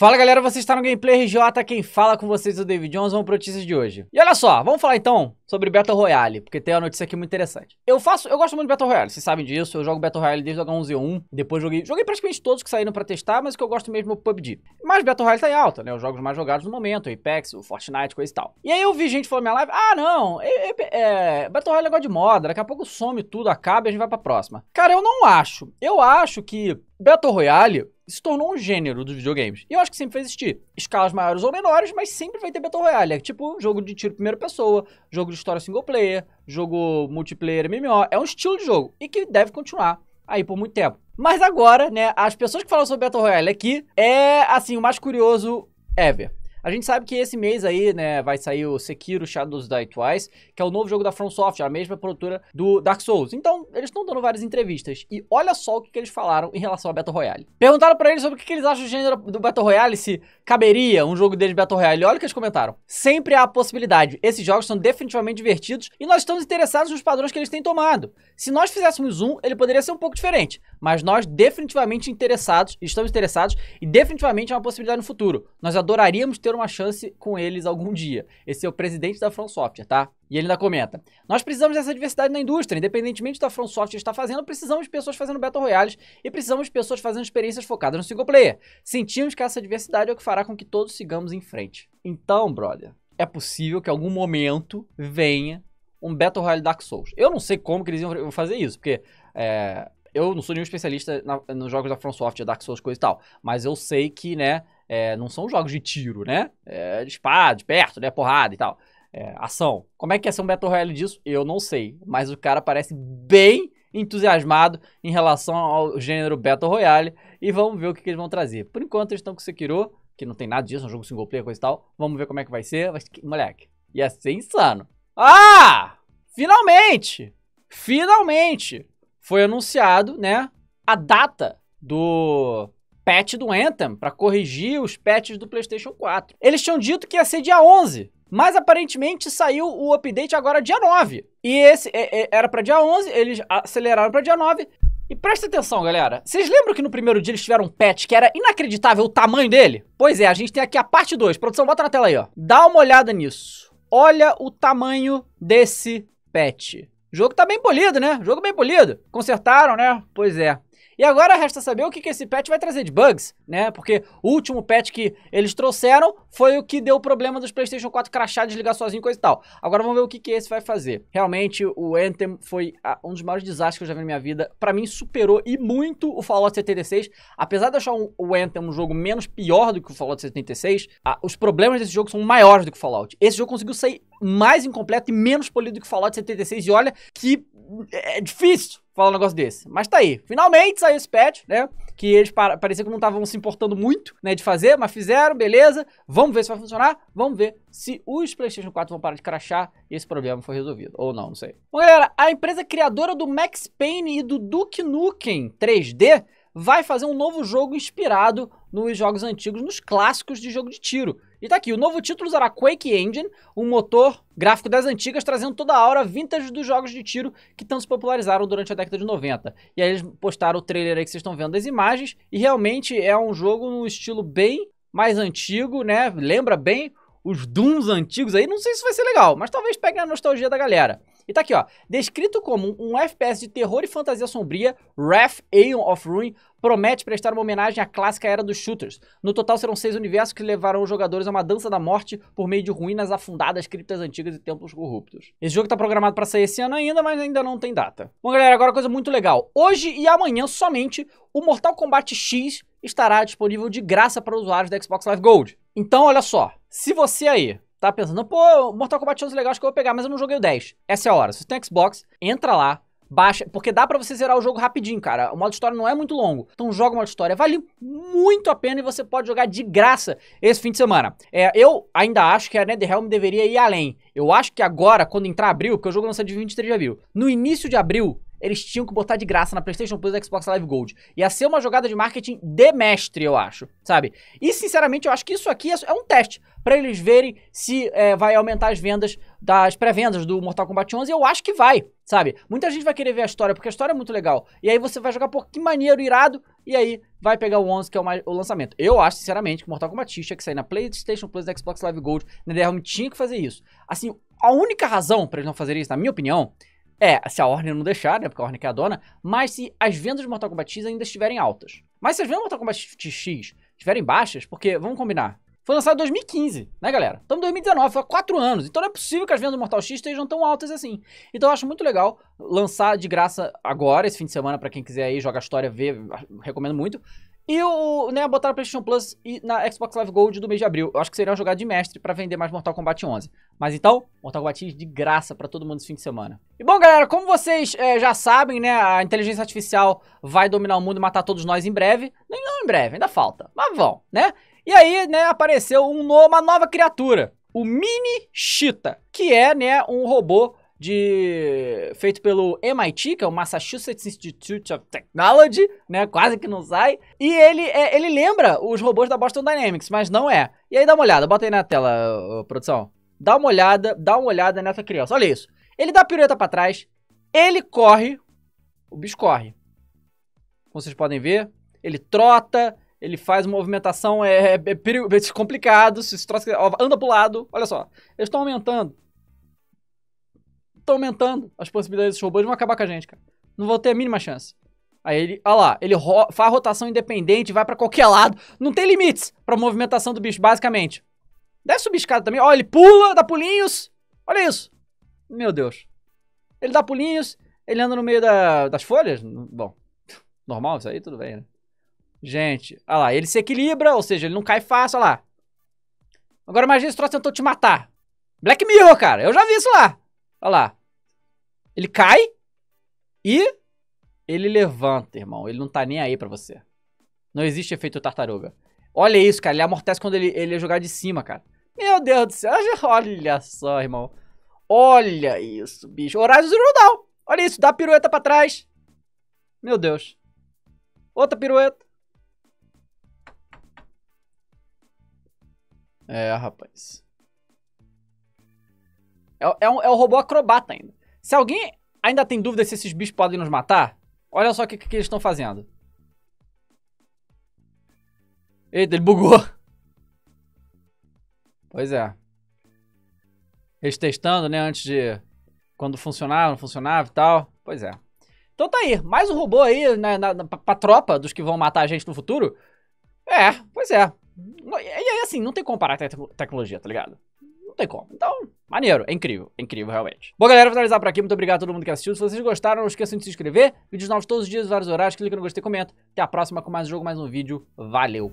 Fala galera, você está no Gameplay RJ, quem fala com vocês é o David Jones, vamos para notícias de hoje. E olha só, vamos falar então sobre Battle Royale, porque tem uma notícia aqui muito interessante. Eu faço, eu gosto muito de Battle Royale, vocês sabem disso, eu jogo Battle Royale desde o H1Z1, depois joguei, joguei praticamente todos que saíram para testar, mas o que eu gosto mesmo é o PUBG. Mas Battle Royale tá em alta, né, os jogos mais jogados no momento, o Apex, o Fortnite, coisa e tal. E aí eu vi gente falando na minha live, ah não, é, é, Battle Royale é negócio de moda, daqui a pouco some tudo, acaba e a gente vai pra próxima. Cara, eu não acho, eu acho que Battle Royale se tornou um gênero dos videogames. E eu acho que sempre vai existir. Escalas maiores ou menores, mas sempre vai ter Battle Royale. É tipo jogo de tiro primeira pessoa, jogo de história single player, jogo multiplayer MMO. É um estilo de jogo e que deve continuar aí por muito tempo. Mas agora, né, as pessoas que falam sobre Battle Royale aqui é, assim, o mais curioso ever. A gente sabe que esse mês aí, né, vai sair o Sekiro Shadows Die Twice, que é o novo jogo da FromSoft, a mesma produtora do Dark Souls. Então, eles estão dando várias entrevistas e olha só o que, que eles falaram em relação ao Battle Royale. Perguntaram para eles sobre o que, que eles acham do gênero do Battle Royale, se caberia um jogo deles Battle Royale. Olha o que eles comentaram. Sempre há a possibilidade. Esses jogos são definitivamente divertidos e nós estamos interessados nos padrões que eles têm tomado. Se nós fizéssemos um, ele poderia ser um pouco diferente, mas nós definitivamente interessados, estamos interessados e definitivamente é uma possibilidade no futuro. Nós adoraríamos ter uma chance com eles algum dia. Esse é o presidente da Front Software, tá? E ele ainda comenta: Nós precisamos dessa diversidade na indústria, independentemente da Front Software estar fazendo, precisamos de pessoas fazendo Battle Royales e precisamos de pessoas fazendo experiências focadas no single player. Sentimos que essa diversidade é o que fará com que todos sigamos em frente. Então, brother, é possível que algum momento venha um Battle Royale Dark Souls. Eu não sei como que eles iam fazer isso, porque é, eu não sou nenhum especialista na, nos jogos da FromSoft, Software, Dark Souls, coisa e tal. Mas eu sei que, né, é, não são jogos de tiro, né? É, de espada, de perto, né? Porrada e tal. É, ação. Como é que é ser um Battle Royale disso? Eu não sei. Mas o cara parece bem entusiasmado em relação ao gênero Battle Royale. E vamos ver o que, que eles vão trazer. Por enquanto, eles estão com Sekiro, que não tem nada disso, é um jogo single player, coisa e tal. Vamos ver como é que vai ser. Mas, que, moleque, ia ser insano. Ah! Finalmente! Finalmente! foi anunciado, né, a data do patch do Anthem para corrigir os patches do PlayStation 4. Eles tinham dito que ia ser dia 11, mas aparentemente saiu o update agora dia 9. E esse é, é, era para dia 11, eles aceleraram para dia 9. E presta atenção, galera. Vocês lembram que no primeiro dia eles tiveram um patch que era inacreditável o tamanho dele? Pois é, a gente tem aqui a parte 2. Produção, bota na tela aí, ó. Dá uma olhada nisso. Olha o tamanho desse patch. O jogo tá bem polido, né? Jogo bem polido. Consertaram, né? Pois é. E agora resta saber o que, que esse patch vai trazer de bugs, né? Porque o último patch que eles trouxeram foi o que deu o problema dos PlayStation 4 crachar, desligar sozinho, coisa e tal. Agora vamos ver o que, que esse vai fazer. Realmente, o Anthem foi ah, um dos maiores desastres que eu já vi na minha vida. Para mim, superou e muito o Fallout 76. Apesar de eu achar um, o Anthem um jogo menos pior do que o Fallout 76, a, ah, os problemas desse jogo são maiores do que o Fallout. Esse jogo conseguiu sair mais incompleto e menos polido do que o Fallout 76. E olha que é difícil falar um negócio desse. Mas tá aí. Finalmente saiu esse patch, né? Que eles pareciam que não estavam se importando muito, né, de fazer, mas fizeram, beleza. Vamos ver se vai funcionar. Vamos ver se os PlayStation 4 vão parar de crachar e esse problema foi resolvido. Ou não, não sei. Bom, galera, a empresa criadora do Max Payne e do Duke Nukem 3D vai fazer um novo jogo inspirado nos jogos antigos, nos clássicos de jogo de tiro. E tá aqui, o novo título usará Quake Engine, um motor gráfico das antigas, trazendo toda a aura vintage dos jogos de tiro que tanto se popularizaram durante a década de 90. E aí eles postaram o trailer aí que vocês estão vendo das imagens, e realmente é um jogo num estilo bem mais antigo, né? Lembra bem os Dooms antigos aí. Não sei se vai ser legal, mas talvez pegue a nostalgia da galera. E tá aqui, ó. Descrito como um FPS de terror e fantasia sombria, Wrath Aeon of Ruin promete prestar uma homenagem à clássica era dos shooters. No total serão seis universos que levarão os jogadores a uma dança da morte por meio de ruínas afundadas, criptas antigas e templos corruptos. Esse jogo tá programado para sair esse ano ainda, mas ainda não tem data. Bom, galera, agora coisa muito legal. Hoje e amanhã somente o Mortal Kombat X estará disponível de graça para usuários da Xbox Live Gold. Então, olha só, se você aí tá pensando, pô, Mortal Kombat 11 é legal, acho que eu vou pegar, mas eu não joguei o 10. Essa é a hora. Se você tem Xbox, entra lá, baixa, porque dá para você zerar o jogo rapidinho, cara. O modo história não é muito longo. Então joga o modo história, vale muito a pena e você pode jogar de graça esse fim de semana. É, eu ainda acho que a NetherRealm deveria ir além. Eu acho que agora, quando entrar abril, porque o jogo lança de 23 de abril, no início de abril eles tinham que botar de graça na PlayStation Plus e Xbox Live Gold. Ia ser uma jogada de marketing de mestre, eu acho, sabe? E sinceramente, eu acho que isso aqui é, é um teste para eles verem se é, vai aumentar as vendas das pré-vendas do Mortal Kombat 11. Eu acho que vai, sabe? Muita gente vai querer ver a história porque a história é muito legal. E aí você vai jogar por que maneiro, irado, e aí vai pegar o 11 que é o, o lançamento. Eu acho sinceramente que o Mortal Kombat X tinha que sair na PlayStation Plus, Xbox Live Gold, na DRM tinha que fazer isso. Assim, a única razão para eles não fazerem isso, na minha opinião, é, se a Orne não deixar, né? Porque a Orne que é a dona. Mas se as vendas de Mortal Kombat X ainda estiverem altas. Mas se as vendas de Mortal Kombat X estiverem baixas, porque, vamos combinar, foi lançado em 2015, né, galera? Estamos em 2019, foi há 4 anos. Então não é possível que as vendas do Mortal X estejam tão altas assim. Então eu acho muito legal lançar de graça agora, esse fim de semana, para quem quiser aí jogar a história, ver, recomendo muito. E o, né, botaram PlayStation Plus e na Xbox Live Gold do mês de abril. Eu acho que seria uma jogada de mestre para vender mais Mortal Kombat 11. Mas então, Mortal Kombat de graça para todo mundo esse fim de semana. E bom, galera, como vocês é, já sabem, né, a inteligência artificial vai dominar o mundo e matar todos nós em breve. Nem não em breve, ainda falta. Mas vão, né? E aí, né, apareceu um, uma nova criatura, o Mini Cheetah, que é, né, um robô de feito pelo MIT, que é o Massachusetts Institute of Technology, né? Quase que não sai. E ele, é, ele lembra os robôs da Boston Dynamics, mas não é. E aí dá uma olhada, bota aí na tela, produção. Dá uma olhada, dá uma olhada nessa criança. Olha isso. Ele dá a pirueta para trás, ele corre, o bicho corre. Como vocês podem ver, ele trota, ele faz uma movimentação é, é, é, é complicado, se troca, anda pro lado, olha só. Eles estão aumentando estão aumentando as possibilidades dos robôs, vão acabar com a gente, cara. Não vou ter a mínima chance. Aí ele, olha lá, ele ro faz rotação independente, vai para qualquer lado. Não tem limites pra movimentação do bicho, basicamente. Desce o biscado também. Ó, ele pula, dá pulinhos. Olha isso. Meu Deus. Ele dá pulinhos, ele anda no meio da, das folhas. Bom, normal isso aí, tudo bem, né? Gente, olha lá, ele se equilibra, ou seja, ele não cai fácil, olha lá. Agora imagina se o troço tentou te matar. Black Mirror, cara, eu já vi isso lá. Olha lá. Ele cai e ele levanta, irmão. Ele não tá nem aí para você. Não existe efeito tartaruga. Olha isso, cara. Ele amortece quando ele, ele é jogado de cima, cara. Meu Deus do céu. Olha só, irmão. Olha isso, bicho. Horizon Zero Dawn. Olha isso. Dá pirueta pra trás. Meu Deus. Outra pirueta. É, rapaz. É, é, um, é um robô acrobata ainda. Se alguém ainda tem dúvida se esses bichos podem nos matar, olha só o que, que eles estão fazendo. Eita, ele bugou. Pois é. Eles testando, né, antes de... Quando funcionava, não funcionava e tal. Pois é. Então tá aí, mais um robô aí né, na, na, pra tropa dos que vão matar a gente no futuro. É, pois é. E aí, assim, não tem como parar a te tecnologia, tá ligado? Não tem como. Então, Maneiro, é incrível, é incrível realmente. Bom, galera, vou finalizar por aqui. Muito obrigado a todo mundo que assistiu. Se vocês gostaram, não esqueçam de se inscrever. Vídeos novos todos os dias, vários horários. Clica no gostei, comenta. Até a próxima com mais um jogo, mais um vídeo. Valeu!